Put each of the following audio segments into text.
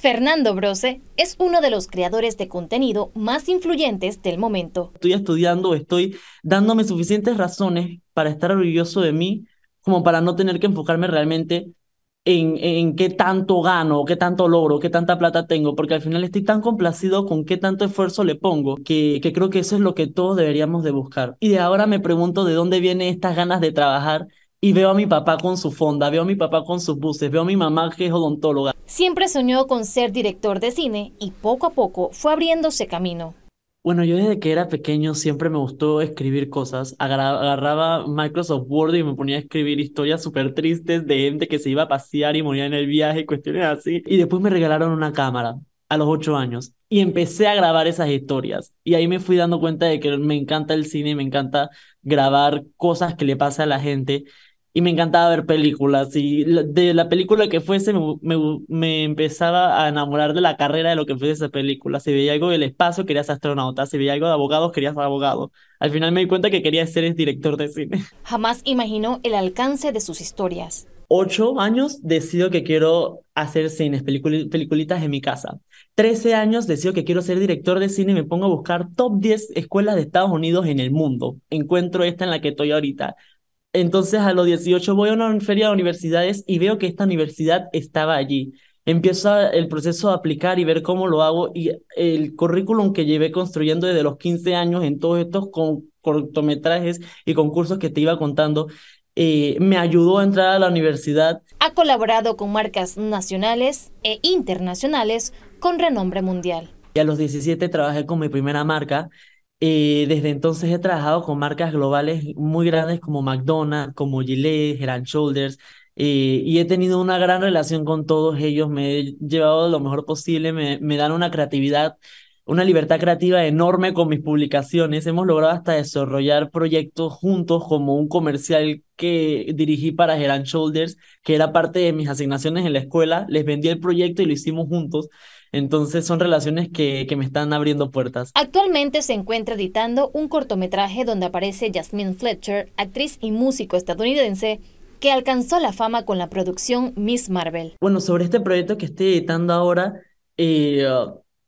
Fernando Brose es uno de los creadores de contenido más influyentes del momento. Estoy estudiando, estoy dándome suficientes razones para estar orgulloso de mí como para no tener que enfocarme realmente en, en qué tanto gano, qué tanto logro, qué tanta plata tengo, porque al final estoy tan complacido con qué tanto esfuerzo le pongo, que, que creo que eso es lo que todos deberíamos de buscar. Y de ahora me pregunto de dónde vienen estas ganas de trabajar y veo a mi papá con su fonda, veo a mi papá con sus buses, veo a mi mamá que es odontóloga. Siempre soñó con ser director de cine y poco a poco fue abriéndose camino. Bueno, yo desde que era pequeño siempre me gustó escribir cosas. Agarraba Microsoft Word y me ponía a escribir historias súper tristes de gente que se iba a pasear y moría en el viaje, cuestiones así. Y después me regalaron una cámara a los ocho años y empecé a grabar esas historias. Y ahí me fui dando cuenta de que me encanta el cine, me encanta grabar cosas que le pasa a la gente y me encantaba ver películas y de la película que fuese me, me, empezaba a enamorar de la carrera de lo que fuese esa película. Si veía algo del espacio, quería ser astronauta, si veía algo de abogados, quería ser abogado. Al final me di cuenta que quería ser director de cine. Jamás imaginó el alcance de sus historias. Ocho años decido que quiero hacer cines, peliculitas en mi casa. Trece años decido que quiero ser director de cine y me pongo a buscar top 10 escuelas de Estados Unidos en el mundo. Encuentro esta en la que estoy ahorita. Entonces a los 18 voy a una feria de universidades y veo que esta universidad estaba allí. Empiezo el proceso de aplicar y ver cómo lo hago y el currículum que llevé construyendo desde los 15 años en todos estos cortometrajes y concursos que te iba contando, eh, me ayudó a entrar a la universidad. Ha colaborado con marcas nacionales e internacionales con renombre mundial. Y a los 17 trabajé con mi primera marca eh, desde entonces he trabajado con marcas globales muy grandes como McDonald's, como Gillette, Head Shoulders, eh, y he tenido una gran relación con todos ellos. Me he llevado lo mejor posible, me, dan una creatividad, una libertad creativa enorme con mis publicaciones. Hemos logrado hasta desarrollar proyectos juntos, como un comercial que dirigí para Head Shoulders, que era parte de mis asignaciones en la escuela. Les vendí el proyecto y lo hicimos juntos. Entonces son relaciones que, me están abriendo puertas. Actualmente se encuentra editando un cortometraje donde aparece Jasmine Fletcher, actriz y músico estadounidense, que alcanzó la fama con la producción Miss Marvel. Bueno, sobre este proyecto que estoy editando ahora, eh,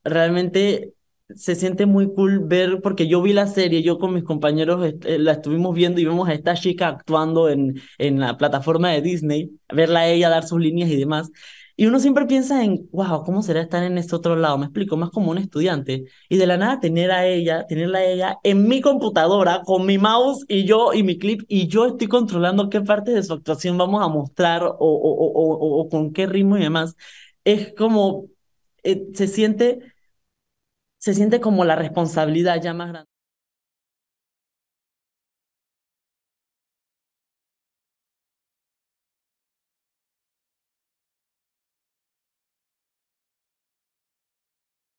realmente se siente muy cool ver, porque yo vi la serie, yo con mis compañeros eh, la estuvimos viendo y vemos a esta chica actuando en, en la plataforma de Disney, verla a ella dar sus líneas y demás. Y uno siempre piensa en, wow, ¿cómo será estar en este otro lado? Me explico, más como un estudiante. Y de la nada tener a ella, tenerla a ella en mi computadora, con mi mouse y yo y mi clip, y yo estoy controlando qué parte de su actuación vamos a mostrar o, o, o, o con qué ritmo y demás. Es como, eh, se siente, se siente como la responsabilidad ya más grande.